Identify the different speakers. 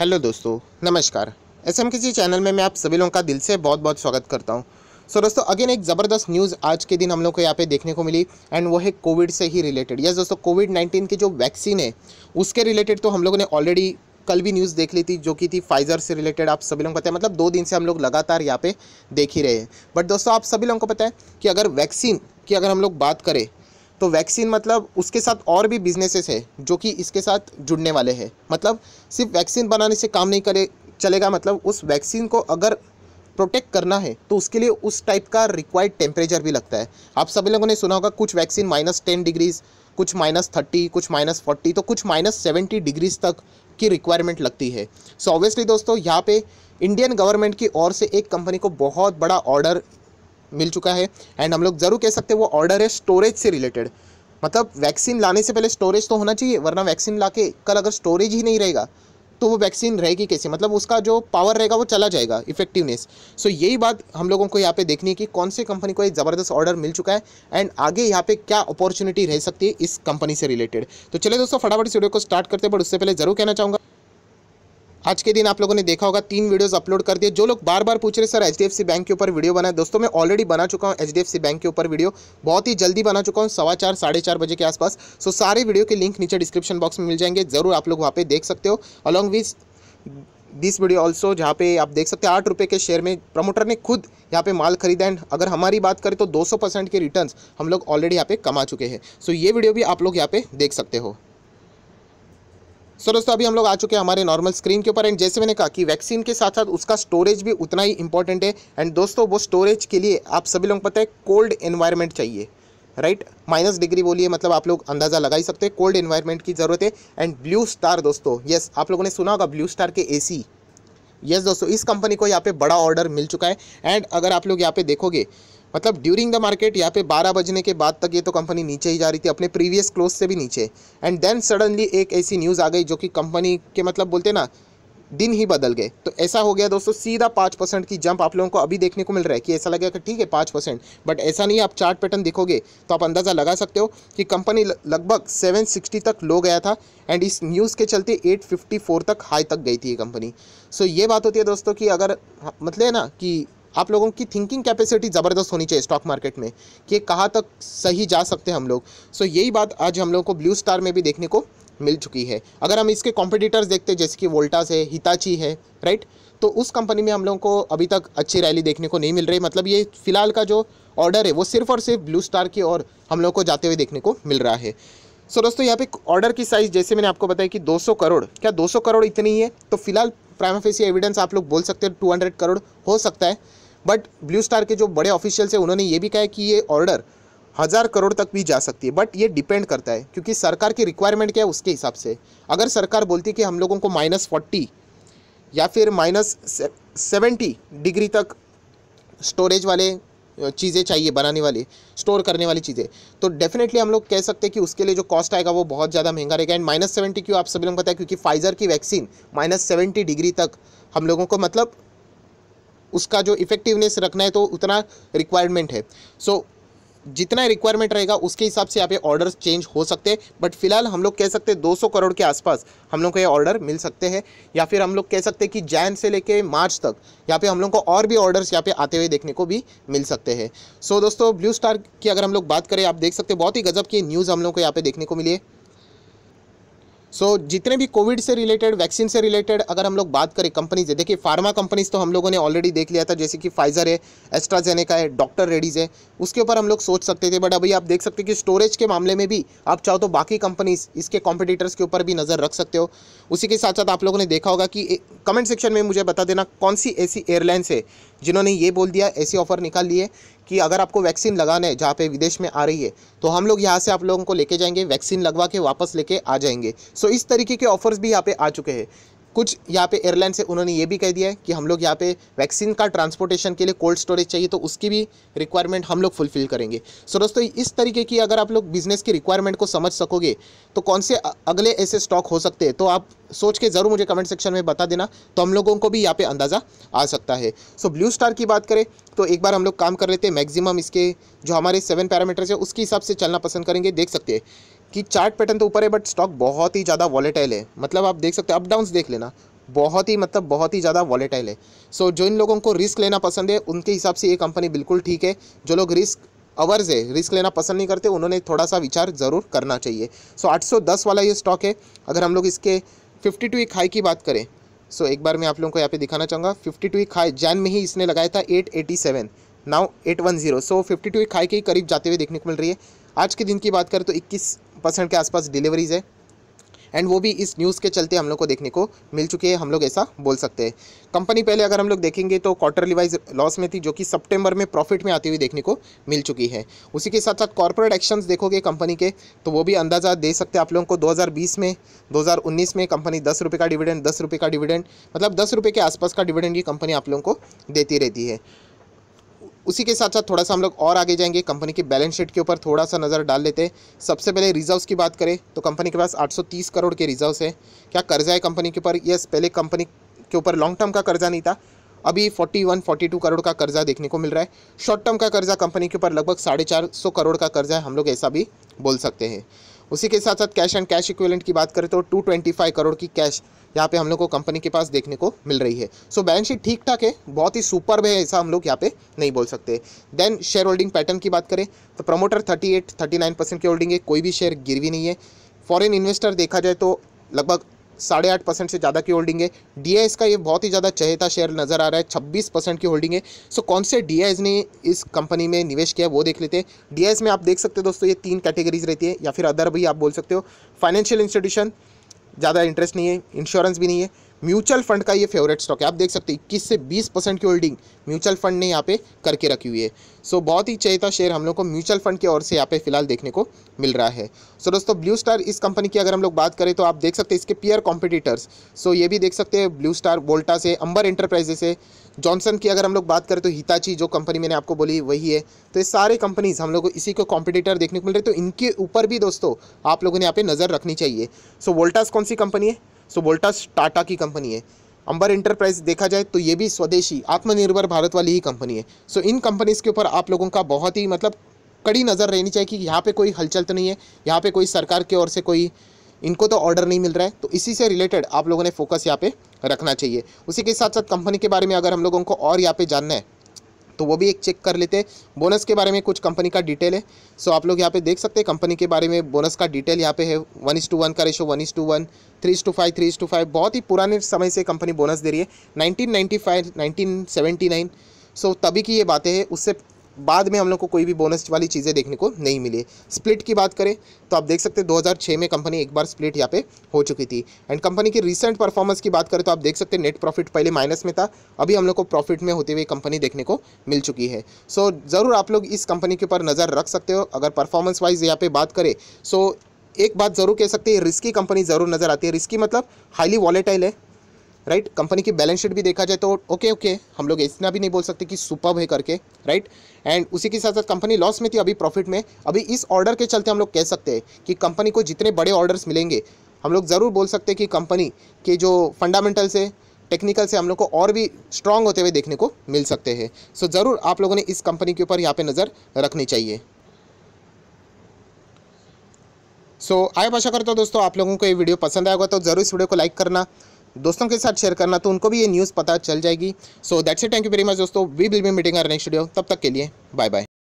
Speaker 1: hello दोस्तों नमस्कार S M किसी चैनल में मैं आप सभी लोगों का दिल से बहुत बहुत स्वागत करता हूं सो so, दोस्तों अगेन एक ज़बरदस्त न्यूज़ आज के दिन हम लोग को यहाँ पे देखने को मिली एंड वो है कोविड से ही रिलेटेड यस दोस्तों कोविड नाइन्टीन की जो वैक्सीन है उसके रिलेटेड तो हम लोगों ने ऑलरेडी कल भी न्यूज़ देख ली थी जो कि थी फाइजर से रिलेटेड आप सभी लोगों को पता है मतलब दो दिन से हम लोग लगातार यहाँ पे देख ही रहे हैं बट दोस्तों आप सभी लोगों को पता है कि अगर वैक्सीन की अगर हम लोग बात करें तो वैक्सीन मतलब उसके साथ और भी बिजनेसेस है जो कि इसके साथ जुड़ने वाले हैं मतलब सिर्फ वैक्सीन बनाने से काम नहीं करे चलेगा मतलब उस वैक्सीन को अगर प्रोटेक्ट करना है तो उसके लिए उस टाइप का रिक्वायर्ड टेम्परेचर भी लगता है आप सभी लोगों ने सुना होगा कुछ वैक्सीन माइनस टेन डिग्रीज कुछ माइनस थर्टी कुछ माइनस फोर्टी तो कुछ माइनस सेवेंटी डिग्रीज तक की रिक्वायरमेंट लगती है सो so ऑब्वियसली दोस्तों यहाँ पे इंडियन गवर्नमेंट की ओर से एक कंपनी को बहुत बड़ा ऑर्डर मिल चुका है एंड हम लोग ज़रूर कह सकते हैं वो ऑर्डर है स्टोरेज से रिलेटेड मतलब वैक्सीन लाने से पहले स्टोरेज तो होना चाहिए वरना वैक्सीन ला के कल अगर स्टोरेज ही नहीं रहेगा तो वो वैक्सीन रहेगी कैसे मतलब उसका जो पावर रहेगा वो चला जाएगा इफेक्टिवनेस सो so, यही बात हम लोगों को यहाँ पे देखनी है कि कौन से कंपनी को एक ज़बरदस्त ऑर्डर मिल चुका है एंड आगे यहाँ पे क्या अपॉर्चुनिटी रह सकती है इस कंपनी से रिलेटेड तो चले दोस्तों फटाफट इस वीडियो को स्टार्ट करते हैं बट उससे पहले जरूर कहना चाहूँगा आज के दिन आप लोगों ने देखा होगा तीन वीडियोस अपलोड कर दिए जो लोग बार बार पूछ रहे सर एच बैंक के ऊपर वीडियो बनाए दोस्तों मैं ऑलरेडी बना चुका हूँ एच बैंक के ऊपर वीडियो बहुत ही जल्दी बना चुका हूँ सवा चार साढ़े चार बजे के आसपास सो सारे वीडियो के लिंक नीचे डिस्क्रिप्शन बॉक्स में मिल जाएंगे जरूर आप लोग वहाँ पे देख सकते हो along with this video also जहाँ पे आप देख सकते हैं आठ रुपये के शेयर में प्रमोटर ने खुद यहाँ पे माल खरीदा एंड अगर हमारी बात करें तो 200 परसेंट के रिटर्न्स हम लोग ऑलरेडी यहाँ पे कमा चुके हैं सो so ये वीडियो भी आप लोग यहाँ पे देख सकते हो सो दोस्तों अभी हम लोग आ चुके हैं हमारे नॉर्मल स्क्रीन के ऊपर एंड जैसे मैंने कहा कि वैक्सीन के साथ साथ उसका स्टोरेज भी उतना ही इंपॉर्टेंट है एंड दोस्तों वो स्टोरेज के लिए आप सभी लोग पता है कोल्ड एनवायरनमेंट चाहिए राइट माइनस डिग्री बोलिए मतलब आप लोग अंदाज़ा लगा ही सकते हैं कोल्ड एनवायरनमेंट की ज़रूरत है एंड ब्लू स्टार दोस्तों यस आप लोगों ने सुना होगा ब्लू स्टार के ए यस दोस्तों इस कंपनी को यहाँ पे बड़ा ऑर्डर मिल चुका है एंड अगर आप लोग यहाँ पे देखोगे मतलब ड्यूरिंग द मार्केट यहाँ पे 12 बजने के बाद तक ये तो कंपनी नीचे ही जा रही थी अपने प्रीवियस क्लोज से भी नीचे एंड देन सडनली एक ऐसी न्यूज़ आ गई जो कि कंपनी के मतलब बोलते ना दिन ही बदल गए तो ऐसा हो गया दोस्तों सीधा पाँच परसेंट की जंप आप लोगों को अभी देखने को मिल रहा है कि ऐसा लगेगा कि ठीक है पाँच परसेंट बट ऐसा नहीं आप चार्ट पैटर्न देखोगे तो आप अंदाज़ा लगा सकते हो कि कंपनी लगभग सेवन सिक्सटी तक लो गया था एंड इस न्यूज़ के चलते एट फिफ्टी फोर तक हाई तक गई थी ये कंपनी सो ये बात होती है दोस्तों की अगर मतलब ना कि आप लोगों की थिंकिंग कैपेसिटी ज़बरदस्त होनी चाहिए स्टॉक मार्केट में कि कहाँ तक सही जा सकते हैं हम लोग सो so, यही बात आज हम लोगों को ब्लू स्टार में भी देखने को मिल चुकी है अगर हम इसके कॉम्पिटिटर्स देखते हैं जैसे कि वोल्टास है हिताची है राइट तो उस कंपनी में हम लोगों को अभी तक अच्छी रैली देखने को नहीं मिल रही मतलब ये फिलहाल का जो ऑर्डर है वो सिर्फ और सिर्फ ब्लू स्टार की और हम लोग को जाते हुए देखने को मिल रहा है सो so, दोस्तों यहाँ पे ऑर्डर की साइज़ जैसे मैंने आपको बताया कि 200 करोड़ क्या 200 करोड़ इतनी ही है तो फिलहाल प्राइमाफेसी एविडेंस आप लोग बोल सकते हैं 200 करोड़ हो सकता है बट ब्लू स्टार के जो बड़े ऑफिशियल्स हैं उन्होंने ये भी कहा है कि ये ऑर्डर हज़ार करोड़ तक भी जा सकती है बट ये डिपेंड करता है क्योंकि सरकार की रिक्वायरमेंट क्या है उसके हिसाब से अगर सरकार बोलती है कि हम लोगों को माइनस फोर्टी या फिर माइनस सेवेंटी डिग्री तक स्टोरेज वाले चीज़ें चाहिए बनाने वाली स्टोर करने वाली चीज़ें तो डेफिनेटली हम लोग कह सकते हैं कि उसके लिए जो कॉस्ट आएगा वो बहुत ज़्यादा महंगा रहेगा एंड माइनस सेवेंटी क्यों आप सभी लोग बताए क्योंकि फाइज़र की वैक्सीन माइनस सेवेंटी डिग्री तक हम लोगों को मतलब उसका जो इफेक्टिवनेस रखना है तो उतना रिक्वायरमेंट है सो so, जितना रिक्वायरमेंट रहेगा उसके हिसाब से यहाँ पे ऑर्डर चेंज हो सकते हैं बट फिलहाल हम लोग कह सकते हैं 200 करोड़ के आसपास हम लोग को ये ऑर्डर मिल सकते हैं या फिर हम लोग कह सकते हैं कि जैन से लेके मार्च तक यहाँ पे हम लोग को और भी ऑर्डर्स यहाँ पे आते हुए देखने को भी मिल सकते हैं सो so, दोस्तों ब्लू स्टार की अगर हम लोग बात करें आप देख सकते हैं बहुत ही गजब की न्यूज़ हम लोग को यहाँ पे देखने को मिली है सो so, जितने भी कोविड से रिलेटेड वैक्सीन से रिलेटेड अगर हम लोग बात करें कंपनीज है देखिए फार्मा कंपनीज तो हम लोगों ने ऑलरेडी देख लिया था जैसे कि फाइजर है एस्ट्राजेनेका है डॉक्टर रेडीज़ है उसके ऊपर हम लोग सोच सकते थे बट अभी आप देख सकते हैं कि स्टोरेज के मामले में भी आप चाहो तो बाकी कंपनीज इसके कॉम्पिटिटर्स के ऊपर भी नज़र रख सकते हो उसी के साथ साथ आप लोगों ने देखा होगा कि कमेंट सेक्शन में मुझे बता देना कौन सी ऐसी एयरलाइंस है जिन्होंने ये बोल दिया ऐसी ऑफर निकाल लिए कि अगर आपको वैक्सीन लगाना है जहाँ पे विदेश में आ रही है तो हम लोग यहाँ से आप लोगों को लेके जाएंगे वैक्सीन लगवा के वापस लेके आ जाएंगे सो इस तरीके के ऑफर्स भी यहाँ पे आ चुके हैं कुछ यहाँ पे एयरलाइन से उन्होंने ये भी कह दिया है कि हम लोग यहाँ पे वैक्सीन का ट्रांसपोर्टेशन के लिए कोल्ड स्टोरेज चाहिए तो उसकी भी रिक्वायरमेंट हम लोग फुलफिल करेंगे सो दोस्तों इस तरीके की अगर आप लोग बिजनेस की रिक्वायरमेंट को समझ सकोगे तो कौन से अगले ऐसे स्टॉक हो सकते हैं तो आप सोच के ज़रूर मुझे कमेंट सेक्शन में बता देना तो हम लोगों को भी यहाँ पे अंदाज़ा आ सकता है सो ब्लू स्टार की बात करें तो एक बार हम लोग काम कर लेते हैं मैक्सिमम इसके जो हमारे सेवन पैरामीटर्स है उसके हिसाब से चलना पसंद करेंगे देख सकते हैं कि चार्ट पैटर्न तो ऊपर है बट स्टॉक बहुत ही ज़्यादा वॉलेटाइल है मतलब आप देख सकते हो अप देख लेना बहुत ही मतलब बहुत ही ज़्यादा वॉलेटाइल है सो so, जो इन लोगों को रिस्क लेना पसंद है उनके हिसाब से ये कंपनी बिल्कुल ठीक है जो लोग रिस्क अवर्स है रिस्क लेना पसंद नहीं करते उन्होंने थोड़ा सा विचार ज़रूर करना चाहिए सो so, 810 वाला ये स्टॉक है अगर हम लोग इसके 52 एक हाई की बात करें सो so, एक बार मैं आप लोगों को यहाँ पे दिखाना चाहूँगा 52 एक हाई जैन में ही इसने लगाया था 887 now zero so fifty two एक हाई के करीब जाते हुए देखने को मिल रही है आज के दिन की बात करें तो इक्कीस परसेंट के आसपास डिलीवरीज़ है एंड वो भी इस न्यूज़ के चलते हम लोग को देखने को मिल चुकी है हम लोग ऐसा बोल सकते हैं कंपनी पहले अगर हम लोग देखेंगे तो क्वार्टरली वाइज लॉस में थी जो कि सितंबर में प्रॉफिट में आती हुई देखने को मिल चुकी है उसी के साथ साथ कॉर्पोरेट एक्शंस देखोगे कंपनी के तो वो भी अंदाज़ा दे सकते हैं आप लोगों को दो में दो में कंपनी दस रुपये का डिविडेंड दस रुपये का डिविडेंड मतलब दस रुपये के आसपास का डिविडेंड ये कंपनी आप लोगों को देती रहती है उसी के साथ साथ थोड़ा सा हम लोग और आगे जाएंगे कंपनी की बैलेंस शीट के ऊपर थोड़ा सा नज़र डाल लेते हैं सबसे पहले रिजर्व्स की बात करें तो कंपनी के पास 830 करोड़ के रिजर्व्स है क्या कर्जा है कंपनी के ऊपर यस पहले कंपनी के ऊपर लॉन्ग टर्म का कर्जा नहीं था अभी 41, 42 करोड़ का कर्जा देखने को मिल रहा है शॉर्ट टर्म का कर्जा कंपनी के ऊपर लगभग साढ़े चार सौ करोड़ का कर्जा है हम लोग ऐसा भी बोल सकते हैं उसी के साथ साथ कैश एंड कैश इक्विवेलेंट की बात करें तो 225 करोड़ की कैश यहाँ पे हम लोग को कंपनी के पास देखने को मिल रही है सो बैलेंस शीट ठीक ठाक है बहुत ही सुपर है ऐसा हम लोग यहाँ पे नहीं बोल सकते देन शेयर होल्डिंग पैटर्न की बात करें तो प्रमोटर 38, 39 परसेंट की होल्डिंग है कोई भी शेयर गिरवी नहीं है फॉरेन इन्वेस्टर देखा जाए तो लगभग साढ़े आठ परसेंट से ज़्यादा की होल्डिंग है डी का ये बहुत ही ज़्यादा चहेता शेयर नज़र आ रहा है छब्बीस परसेंट की होल्डिंग है सो कौन से डी ने इस कंपनी में निवेश किया है वो देख लेते हैं डी में आप देख सकते हो दोस्तों ये तीन कैटेगरीज रहती है या फिर अदर भी आप बोल सकते हो फाइनेंशियल इंस्टीट्यूशन ज़्यादा इंटरेस्ट नहीं है इंश्योरेंस भी नहीं है म्यूचुअल फंड का ये फेवरेट स्टॉक है आप देख सकते हैं इक्कीस से बीस परसेंट की होल्डिंग म्यूचुअल फंड ने यहाँ पे करके रखी हुई है सो so, बहुत ही चेहता शेयर हम लोग को म्यूचुअल फंड की ओर से यहाँ पे फिलहाल देखने को मिल रहा है सो so, दोस्तों ब्लू स्टार इस कंपनी की अगर हम लोग बात करें तो आप देख सकते हैं इसके पियर कॉम्पिटिटर्स सो ये भी देख सकते हैं ब्लू स्टार वोल्टा से अंबर एंटरप्राइजेस है जॉनसन की अगर हम लोग बात करें तो हिताची जो कंपनी मैंने आपको बोली वही है तो ये सारे कंपनीज हम लोग को इसी को कॉम्पिटिटर देखने को मिल रहे तो इनके ऊपर भी दोस्तों आप लोगों ने यहाँ पे नज़र रखनी चाहिए सो so, वोल्टास कौन सी कंपनी है सो वोल्टास टाटा की कंपनी है अंबर इंटरप्राइज देखा जाए तो ये भी स्वदेशी आत्मनिर्भर भारत वाली ही कंपनी है सो इन कंपनीज़ के ऊपर आप लोगों का बहुत ही मतलब कड़ी नज़र रहनी चाहिए कि यहाँ पे कोई हलचल तो नहीं है यहाँ पे कोई सरकार की ओर से कोई इनको तो ऑर्डर नहीं मिल रहा है तो इसी से रिलेटेड आप लोगों ने फोकस यहाँ पे रखना चाहिए उसी के साथ साथ कंपनी के बारे में अगर हम लोगों को और यहाँ पे जानना है तो वो भी एक चेक कर लेते हैं बोनस के बारे में कुछ कंपनी का डिटेल है सो आप लोग यहाँ पे देख सकते हैं कंपनी के बारे में बोनस का डिटेल यहाँ पे है वन इज टू वन का ratio one is to one three is to five three is to five बहुत ही पुराने समय से कंपनी बोनस दे रही है nineteen ninety five nineteen seventy nine so तभी की ये बातें हैं उससे बाद में हम लोग को कोई भी बोनस वाली चीज़ें देखने को नहीं मिली स्प्लिट की बात करें तो आप देख सकते हैं 2006 में कंपनी एक बार स्प्लिट यहाँ पे हो चुकी थी एंड कंपनी की रिसेंट परफॉर्मेंस की बात करें तो आप देख सकते हैं नेट प्रॉफिट पहले माइनस में था अभी हम लोग को प्रॉफिट में होते हुए कंपनी देखने को मिल चुकी है सो so, ज़रूर आप लोग इस कंपनी के ऊपर नज़र रख सकते हो अगर परफॉर्मेंस वाइज यहाँ पर बात करें सो so, एक बात ज़रूर कह सकते हैं रिस्की कंपनी ज़रूर नज़र आती है रिस्की मतलब हाईली वॉलेटाइल है राइट कंपनी की बैलेंस शीट भी देखा जाए तो ओके ओके हम लोग इतना भी नहीं बोल सकते कि सुपर है करके राइट एंड उसी के साथ साथ कंपनी लॉस में थी अभी प्रॉफिट में अभी इस ऑर्डर के चलते हम लोग कह सकते हैं कि कंपनी को जितने बड़े ऑर्डर्स मिलेंगे हम लोग ज़रूर बोल सकते हैं कि कंपनी के जो फंडामेंटल्स है टेक्निकल से हम लोग को और भी स्ट्रांग होते हुए देखने को मिल सकते हैं सो so, ज़रूर आप लोगों ने इस कंपनी के ऊपर यहाँ पे नज़र रखनी चाहिए सो so, आए आशा करता हूँ दोस्तों आप लोगों को ये वीडियो पसंद आएगा तो ज़रूर इस वीडियो को लाइक करना दोस्तों के साथ शेयर करना तो उनको भी ये न्यूज़ पता चल जाएगी so that's it thank you very much दोस्तों we will be meeting our next video तब तक के लिए बाय बाय